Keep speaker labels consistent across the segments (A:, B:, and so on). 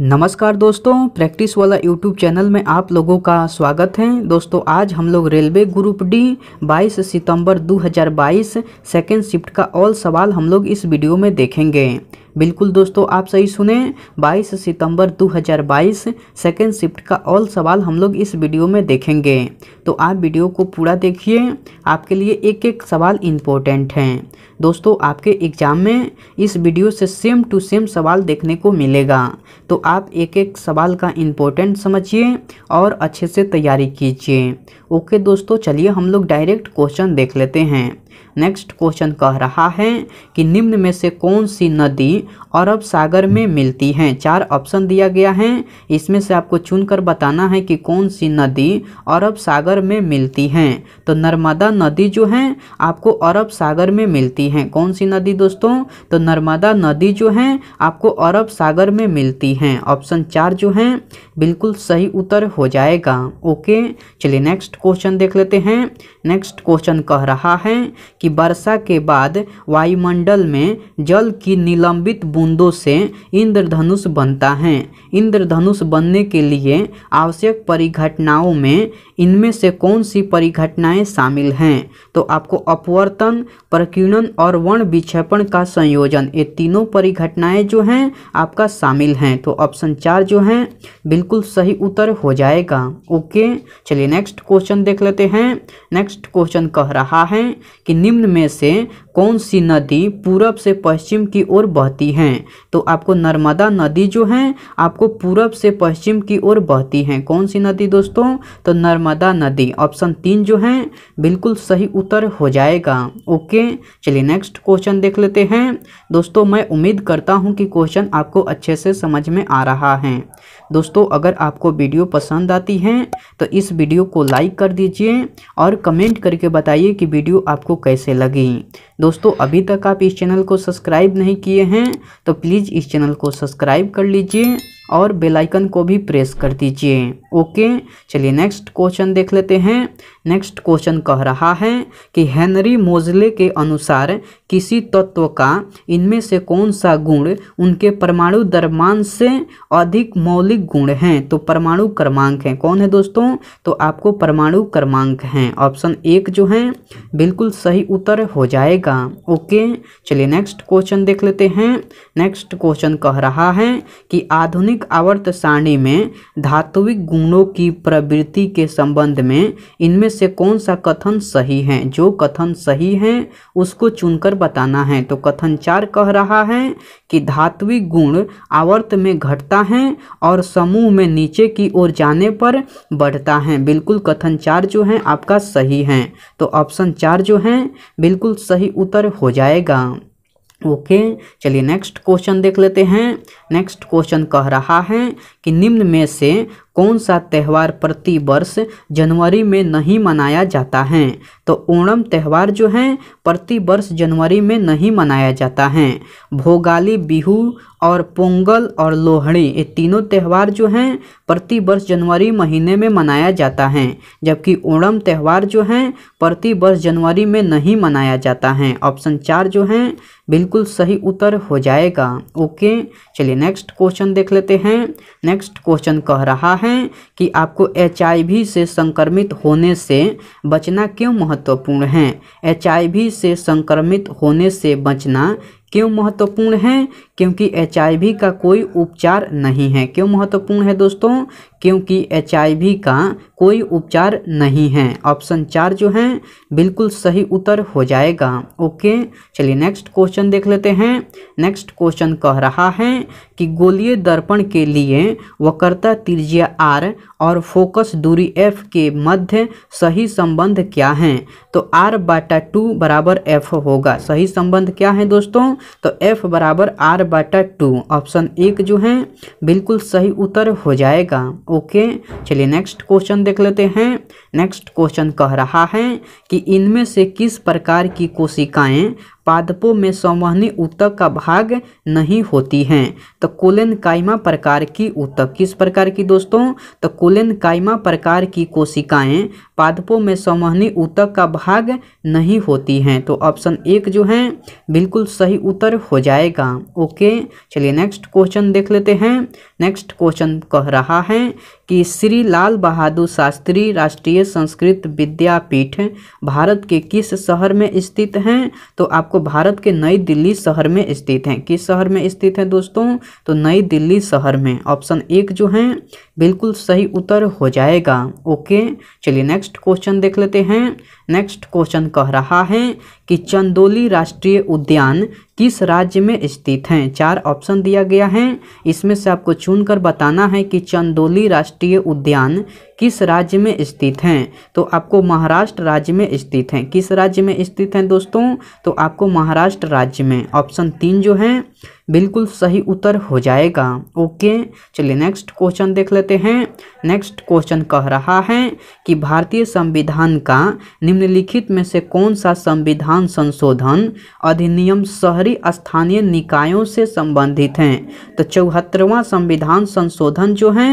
A: नमस्कार दोस्तों प्रैक्टिस वाला यूट्यूब चैनल में आप लोगों का स्वागत है दोस्तों आज हम लोग रेलवे ग्रुप डी 22 सितंबर 2022 सेकेंड शिफ्ट का ऑल सवाल हम लोग इस वीडियो में देखेंगे बिल्कुल दोस्तों आप सही सुने 22 सितंबर 2022 सेकंड शिफ्ट का ऑल सवाल हम लोग इस वीडियो में देखेंगे तो आप वीडियो को पूरा देखिए आपके लिए एक एक सवाल इम्पोर्टेंट हैं दोस्तों आपके एग्ज़ाम में इस वीडियो से सेम टू सेम सवाल देखने को मिलेगा तो आप एक एक सवाल का इम्पोर्टेंट समझिए और अच्छे से तैयारी कीजिए ओके दोस्तों चलिए हम लोग डायरेक्ट क्वेश्चन देख लेते हैं नेक्स्ट क्वेश्चन कह रहा है कि निम्न में से कौन सी नदी अरब सागर में मिलती है चार ऑप्शन दिया गया है इसमें से आपको चुनकर बताना है कि कौन सी नदी अरब सागर में मिलती है तो नर्मदा नदी जो है आपको अरब सागर में मिलती है कौन सी नदी दोस्तों तो नर्मदा नदी जो है आपको अरब सागर में मिलती है ऑप्शन चार जो है बिल्कुल सही उत्तर हो जाएगा ओके चलिए नेक्स्ट क्वेश्चन देख लेते हैं नेक्स्ट क्वेश्चन कह रहा है कि वर्षा के बाद वायुमंडल में जल की निलंबित बूंदों से इंद्रधनुष बनता है इंद्रधनुष बनने के लिए आवश्यक परिघटनाओं में इनमें से कौन सी परिघटनाएं शामिल हैं तो आपको अपवर्तन प्रकीर्णन और वर्ण विक्षेपण का संयोजन ये तीनों परिघटनाएं जो हैं आपका शामिल हैं तो ऑप्शन चार जो हैं बिल्कुल सही उत्तर हो जाएगा ओके चलिए नेक्स्ट क्वेश्चन देख लेते हैं नेक्स्ट क्वेश्चन कह रहा है कि निम्न में से कौन सी नदी पूरब से पश्चिम की ओर बहती हैं तो आपको नर्मदा नदी जो है आपको पूरब से पश्चिम की ओर बहती हैं कौन सी नदी दोस्तों तो नर्मदा नदी ऑप्शन तीन जो है बिल्कुल सही उत्तर हो जाएगा ओके चलिए नेक्स्ट क्वेश्चन देख लेते हैं दोस्तों मैं उम्मीद करता हूँ कि क्वेश्चन आपको अच्छे से समझ में आ रहा है दोस्तों अगर आपको वीडियो पसंद आती है तो इस वीडियो को लाइक कर दीजिए और कमेंट करके बताइए कि वीडियो आपको कैसे लगी दोस्तों अभी तक आप इस चैनल को सब्सक्राइब नहीं किए हैं तो प्लीज़ इस चैनल को सब्सक्राइब कर लीजिए और बेल आइकन को भी प्रेस कर दीजिए ओके चलिए नेक्स्ट क्वेश्चन देख लेते हैं नेक्स्ट क्वेश्चन कह रहा है कि हेनरी मोजले के अनुसार किसी तत्व का इनमें से कौन सा गुण उनके परमाणु दरमान से अधिक मौलिक गुण हैं तो परमाणु क्रमांक हैं कौन है दोस्तों तो आपको परमाणु क्रमांक हैं ऑप्शन एक जो है बिल्कुल सही उत्तर हो जाएगा ओके चलिए नेक्स्ट क्वेश्चन देख लेते हैं नेक्स्ट क्वेश्चन कह रहा है कि आधुनिक आधुनिक आवर्त सारणी में धात्विक गुणों की प्रवृत्ति के संबंध में इनमें से कौन सा कथन सही है जो कथन सही है उसको चुनकर बताना है तो कथन चार कह रहा है कि धात्विक गुण आवर्त में घटता है और समूह में नीचे की ओर जाने पर बढ़ता है बिल्कुल कथन चार जो है आपका सही है तो ऑप्शन चार जो है बिल्कुल सही उत्तर हो जाएगा ओके चलिए नेक्स्ट क्वेश्चन देख लेते हैं नेक्स्ट क्वेश्चन कह रहा है कि निम्न में से कौन सा त्यौहार प्रति वर्ष जनवरी में नहीं मनाया जाता है तो ओणम त्यौहार जो है प्रति वर्ष जनवरी में नहीं मनाया जाता है भोगाली बिहू और पोंगल और लोहड़ी ये तीनों त्यौहार जो हैं प्रति वर्ष जनवरी महीने में मनाया जाता है जबकि ओणम त्यौहार जो हैं प्रति वर्ष जनवरी में नहीं मनाया जाता है ऑप्शन चार जो हैं बिल्कुल सही उत्तर हो जाएगा ओके चलिए नेक्स्ट क्वेश्चन देख लेते हैं नेक्स्ट क्वेश्चन कह रहा है हैं कि आपको एच से संक्रमित होने से बचना क्यों महत्वपूर्ण है एच से संक्रमित होने से बचना क्यों महत्वपूर्ण है क्योंकि एच का कोई उपचार नहीं है क्यों महत्वपूर्ण है दोस्तों क्योंकि एच का कोई उपचार नहीं है ऑप्शन चार जो है बिल्कुल सही उत्तर हो जाएगा ओके चलिए नेक्स्ट क्वेश्चन देख लेते हैं नेक्स्ट क्वेश्चन कह रहा है कि गोलीय दर्पण के लिए वक्रता त्रिज्या आर और फोकस दूरी एफ के मध्य सही संबंध क्या है तो आर बाटा टू बराबर एफ होगा सही संबंध क्या है दोस्तों तो एफ बराबर आर बाटा टू ऑप्शन एक जो है बिल्कुल सही उत्तर हो जाएगा ओके चलिए नेक्स्ट क्वेश्चन देख लेते हैं नेक्स्ट क्वेश्चन कह रहा है कि इनमें से किस प्रकार की कोशिकाएं पादपों में संवहनी ऊतक का भाग नहीं होती हैं तो कोलेन कायमा प्रकार की ऊतक किस प्रकार की दोस्तों तो कोलेन कायमा प्रकार की कोशिकाएं पादपों में संवहनी ऊतक का भाग नहीं होती हैं तो ऑप्शन एक जो है बिल्कुल सही उत्तर हो जाएगा ओके चलिए नेक्स्ट क्वेश्चन देख लेते हैं नेक्स्ट क्वेश्चन कह रहा है कि श्री लाल बहादुर शास्त्री राष्ट्रीय संस्कृत विद्यापीठ भारत के किस शहर में स्थित हैं तो आपको भारत के नई दिल्ली शहर में स्थित हैं किस शहर में स्थित हैं दोस्तों तो नई दिल्ली शहर में ऑप्शन एक जो है बिल्कुल सही उत्तर हो जाएगा ओके चलिए नेक्स्ट क्वेश्चन देख लेते हैं नेक्स्ट क्वेश्चन कह रहा है कि चंदोली राष्ट्रीय उद्यान किस राज्य में स्थित है चार ऑप्शन दिया गया है इसमें से आपको चुनकर बताना है कि चंदोली राष्ट्रीय उद्यान किस राज्य में स्थित हैं तो आपको महाराष्ट्र राज्य में स्थित हैं किस राज्य में स्थित हैं दोस्तों तो आपको महाराष्ट्र राज्य में ऑप्शन तीन जो है बिल्कुल सही उत्तर हो जाएगा ओके चलिए नेक्स्ट क्वेश्चन देख लेते हैं नेक्स्ट क्वेश्चन कह रहा है कि भारतीय संविधान का निम्नलिखित में से कौन सा संविधान संशोधन अधिनियम शहरी स्थानीय निकायों से संबंधित हैं तो चौहत्तरवां संविधान संशोधन जो है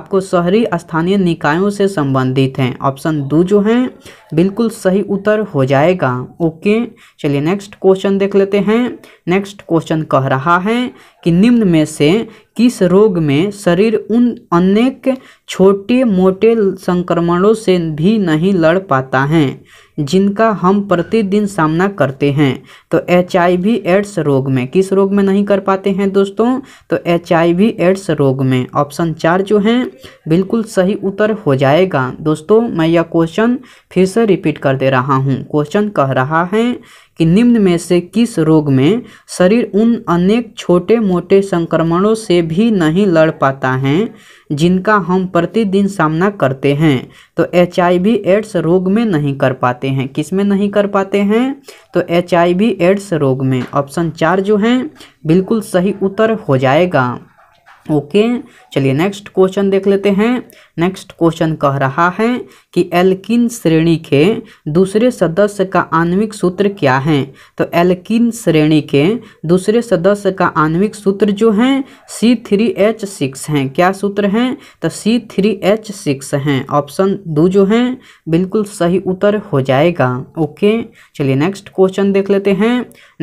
A: आपको शहरी स्थानीय निकाय निकायों से संबंधित हैं ऑप्शन दो जो हैं बिल्कुल सही उत्तर हो जाएगा ओके चलिए नेक्स्ट क्वेश्चन देख लेते हैं नेक्स्ट क्वेश्चन कह रहा है कि निम्न में से किस रोग में शरीर उन अनेक छोटे मोटे संक्रमणों से भी नहीं लड़ पाता है जिनका हम प्रतिदिन सामना करते हैं तो एच एड्स रोग में किस रोग में नहीं कर पाते हैं दोस्तों तो एच एड्स रोग में ऑप्शन चार जो हैं बिल्कुल सही उत्तर हो जाएगा दोस्तों मैं यह क्वेश्चन फिर से रिपीट कर दे रहा हूँ क्वेश्चन कह रहा है कि निम्न में से किस रोग में शरीर उन अनेक छोटे मोटे संक्रमणों से भी नहीं लड़ पाता है जिनका हम प्रतिदिन सामना करते हैं तो एच एड्स रोग में नहीं कर पाते हैं किस में नहीं कर पाते हैं तो एच एड्स रोग में ऑप्शन चार जो हैं बिल्कुल सही उत्तर हो जाएगा ओके चलिए नेक्स्ट क्वेश्चन देख लेते हैं नेक्स्ट क्वेश्चन कह रहा है कि एल्किन श्रेणी के दूसरे सदस्य का आणविक सूत्र क्या है तो एल्किन श्रेणी के दूसरे सदस्य का आणविक सूत्र जो है सी थ्री एच सिक्स हैं क्या सूत्र हैं तो सी थ्री एच सिक्स हैं ऑप्शन दो जो हैं बिल्कुल सही उत्तर हो जाएगा ओके चलिए नेक्स्ट क्वेश्चन देख लेते हैं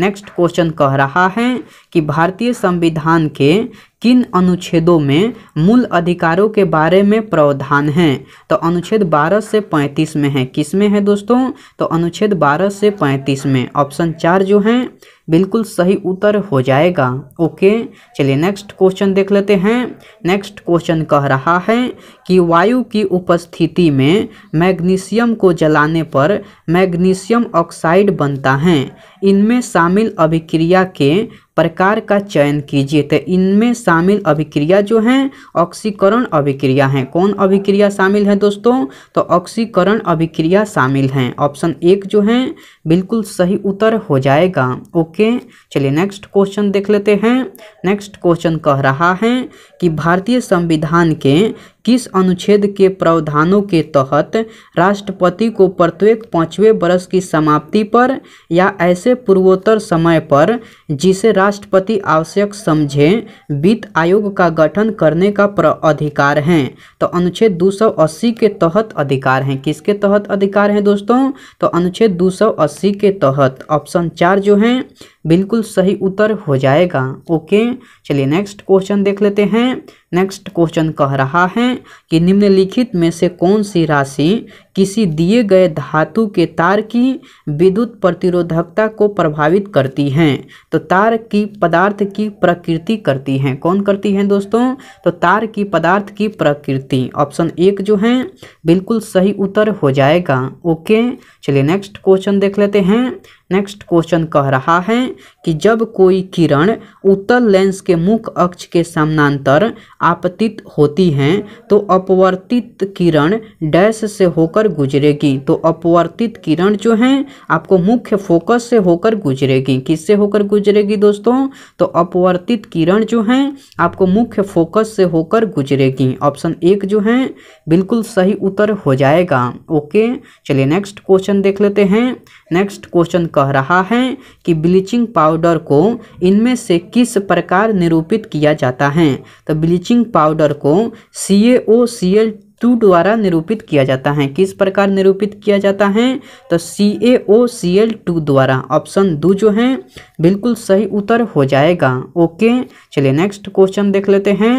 A: नेक्स्ट क्वेश्चन कह रहा है कि भारतीय संविधान के किन अनुच्छेदों में मूल अधिकारों के बारे में प्रावधान है तो अनुच्छेद 12 से 35 में है किस में है दोस्तों तो अनुच्छेद 12 से 35 में ऑप्शन चार जो है बिल्कुल सही उत्तर हो जाएगा ओके चलिए नेक्स्ट क्वेश्चन देख लेते हैं नेक्स्ट क्वेश्चन कह रहा है कि वायु की उपस्थिति में मैग्नीशियम को जलाने पर मैग्नीशियम ऑक्साइड बनता है इनमें शामिल अभिक्रिया के प्रकार का चयन कीजिए तो इनमें शामिल अभिक्रिया जो हैं ऑक्सीकरण अभिक्रिया हैं कौन अभिक्रिया शामिल है दोस्तों तो ऑक्सीकरण अभिक्रिया शामिल हैं ऑप्शन एक जो है बिल्कुल सही उत्तर हो जाएगा ओके ओके चलिए नेक्स्ट क्वेश्चन देख लेते हैं नेक्स्ट क्वेश्चन कह रहा है कि भारतीय संविधान के किस अनुच्छेद के प्रावधानों के तहत राष्ट्रपति को प्रत्येक पाँचवें वर्ष की समाप्ति पर या ऐसे पूर्वोत्तर समय पर जिसे राष्ट्रपति आवश्यक समझे वित्त आयोग का गठन करने का अधिकार है तो अनुच्छेद 280 के तहत अधिकार हैं किसके तहत अधिकार हैं दोस्तों तो अनुच्छेद 280 के तहत ऑप्शन चार जो हैं बिल्कुल सही उत्तर हो जाएगा ओके चलिए नेक्स्ट क्वेश्चन देख लेते हैं नेक्स्ट क्वेश्चन कह रहा है कि निम्नलिखित में से कौन सी राशि किसी दिए गए धातु के तार की विद्युत प्रतिरोधकता को प्रभावित करती है तो तार की पदार्थ की प्रकृति करती है कौन करती है दोस्तों तो तार की पदार्थ की प्रकृति ऑप्शन एक जो है बिल्कुल सही उत्तर हो जाएगा ओके चलिए नेक्स्ट क्वेश्चन देख लेते हैं नेक्स्ट क्वेश्चन कह रहा है कि जब कोई किरण उत्तल लेंस के मुख अक्ष के समानांतर आपतित होती हैं तो अपवर्तित किरण डैश से होकर गुजरेगी तो अपवर्तित किरण जो हैं आपको मुख्य फोकस से होकर गुजरेगी किससे होकर गुजरेगी दोस्तों तो अपवर्तित किरण जो हैं आपको मुख्य फोकस से होकर गुजरेगी ऑप्शन एक जो है बिल्कुल सही उत्तर हो जाएगा ओके चलिए नेक्स्ट क्वेश्चन देख लेते हैं नेक्स्ट क्वेश्चन कह रहा है कि ब्लीचिंग पाउडर को इनमें से किस प्रकार निरूपित किया जाता है तो ब्लीचिंग ब्लीचिंग पाउडर को सी ओ सी एल टू द्वारा निरूपित किया जाता है किस प्रकार निरूपित किया जाता है तो C A O C L two द्वारा ऑप्शन दो जो है बिल्कुल सही उत्तर हो जाएगा ओके चलिए नेक्स्ट क्वेश्चन देख लेते हैं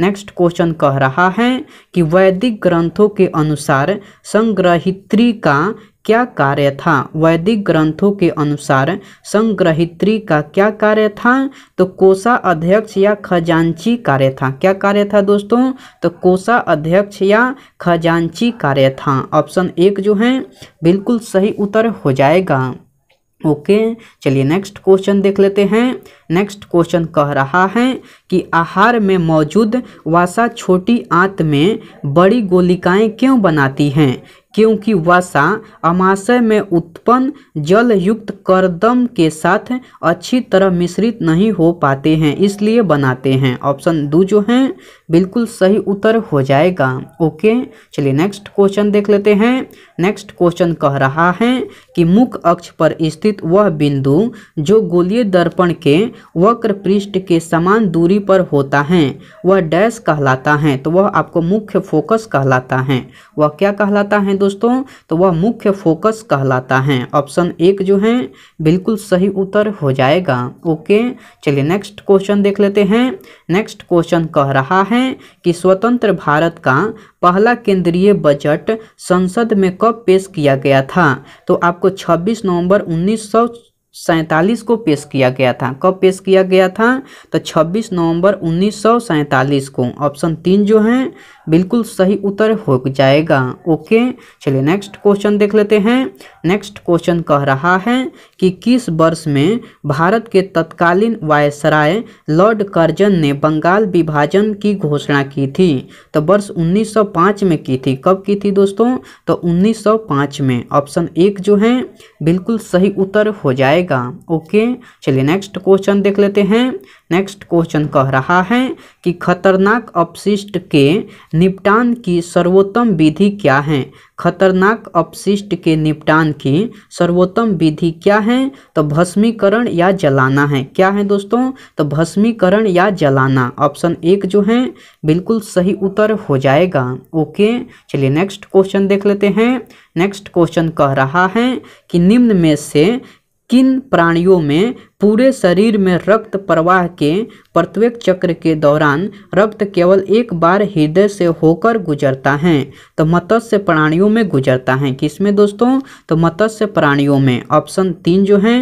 A: नेक्स्ट क्वेश्चन कह रहा है कि वैदिक ग्रंथों के अनुसार संग्रहित्री का क्या कार्य था वैदिक ग्रंथों के अनुसार संग्रहित्री का क्या कार्य था तो कोषा अध्यक्ष या खजांची कार्य था क्या कार्य था दोस्तों तो कोषा अध्यक्ष या खजांची कार्य था ऑप्शन एक जो है बिल्कुल सही उत्तर हो जाएगा ओके चलिए नेक्स्ट क्वेश्चन देख लेते हैं नेक्स्ट क्वेश्चन कह रहा है कि आहार में मौजूद वासा छोटी आंत में बड़ी गोलिकाएं क्यों बनाती हैं क्योंकि वसा अमाशय में उत्पन्न जल युक्त करदम के साथ अच्छी तरह मिश्रित नहीं हो पाते हैं इसलिए बनाते हैं ऑप्शन दो जो हैं बिल्कुल सही उत्तर हो जाएगा ओके चलिए नेक्स्ट क्वेश्चन देख लेते हैं नेक्स्ट क्वेश्चन कह रहा है कि मुख अक्ष पर स्थित वह बिंदु जो गोलीय दर्पण के वक्र पृष्ठ के समान दूरी पर होता है वह डैश कहलाता है तो वह आपको मुख्य फोकस कहलाता है वह क्या कहलाता है दोस्तों तो वह मुख्य फोकस कहलाता है ऑप्शन एक जो है बिल्कुल सही उत्तर हो जाएगा ओके चलिए नेक्स्ट क्वेश्चन देख लेते हैं नेक्स्ट क्वेश्चन कह रहा है कि स्वतंत्र भारत का पहला केंद्रीय बजट संसद में कब पेश किया गया था तो आपको 26 नवंबर उन्नीस सैंतालीस को पेश किया गया था कब पेश किया गया था तो 26 नवंबर उन्नीस को ऑप्शन तीन जो है बिल्कुल सही उत्तर हो जाएगा ओके चलिए नेक्स्ट क्वेश्चन देख लेते हैं नेक्स्ट क्वेश्चन कह रहा है कि किस वर्ष में भारत के तत्कालीन वायसराय लॉर्ड कर्जन ने बंगाल विभाजन की घोषणा की थी तो वर्ष 1905 में की थी कब की थी दोस्तों तो 1905 में ऑप्शन एक जो है बिल्कुल सही उत्तर हो जाएगा जाएगा ओके चलिए नेक्स्ट क्वेश्चन देख लेते हैं नेक्स्ट क्वेश्चन कह रहा है कि खतरनाक अपशिष्ट के निपटान की सर्वोत्तम विधि क्या है खतरनाक अपशिष्ट के निपटान की सर्वोत्तम विधि क्या है तो भस्मीकरण या जलाना है क्या है दोस्तों तो भस्मीकरण या जलाना ऑप्शन एक जो है बिल्कुल सही उत्तर हो जाएगा ओके चलिए नेक्स्ट क्वेश्चन देख लेते हैं नेक्स्ट क्वेश्चन कह रहा है कि निम्न में से किन प्राणियों में पूरे शरीर में रक्त प्रवाह के प्रत्येक चक्र के दौरान रक्त केवल एक बार हृदय से होकर गुजरता है तो मत्स्य प्राणियों में गुजरता है किसमें दोस्तों तो मत्स्य प्राणियों में ऑप्शन तीन जो है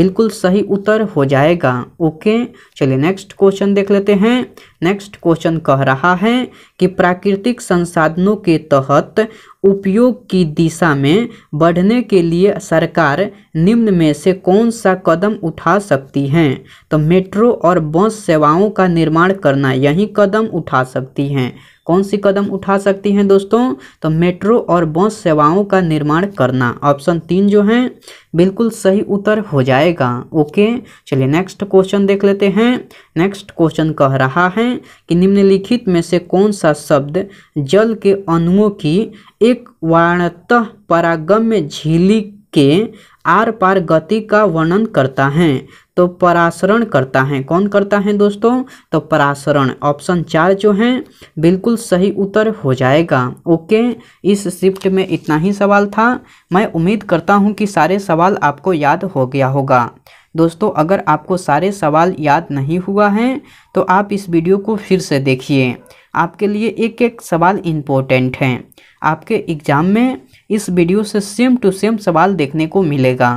A: बिल्कुल सही उत्तर हो जाएगा ओके चलिए नेक्स्ट क्वेश्चन देख लेते हैं नेक्स्ट क्वेश्चन कह रहा है कि प्राकृतिक संसाधनों के तहत उपयोग की दिशा में बढ़ने के लिए सरकार निम्न में से कौन सा कदम उठा सकती हैं तो मेट्रो और बस सेवाओं का निर्माण करना यही कदम उठा सकती हैं कौन सी कदम उठा सकती हैं दोस्तों तो मेट्रो और बस सेवाओं का निर्माण करना ऑप्शन तीन जो है बिल्कुल सही उत्तर हो जाएगा ओके चलिए नेक्स्ट क्वेश्चन देख लेते हैं नेक्स्ट क्वेश्चन कह रहा है कि निम्नलिखित में से कौन सा शब्द जल के अणुओं की एक वाणत परागम्य झीली के आर पार गति का वर्णन करता है तो परासरण करता है कौन करता है दोस्तों तो परासरण ऑप्शन चार जो है बिल्कुल सही उत्तर हो जाएगा ओके इस शिफ्ट में इतना ही सवाल था मैं उम्मीद करता हूँ कि सारे सवाल आपको याद हो गया होगा दोस्तों अगर आपको सारे सवाल याद नहीं हुआ है तो आप इस वीडियो को फिर से देखिए आपके लिए एक एक सवाल इम्पोर्टेंट हैं आपके एग्ज़ाम में इस वीडियो से सेम टू सेम सवाल देखने को मिलेगा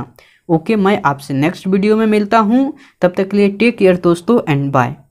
A: ओके मैं आपसे नेक्स्ट वीडियो में मिलता हूँ तब तक के लिए टेक केयर दोस्तों एंड बाय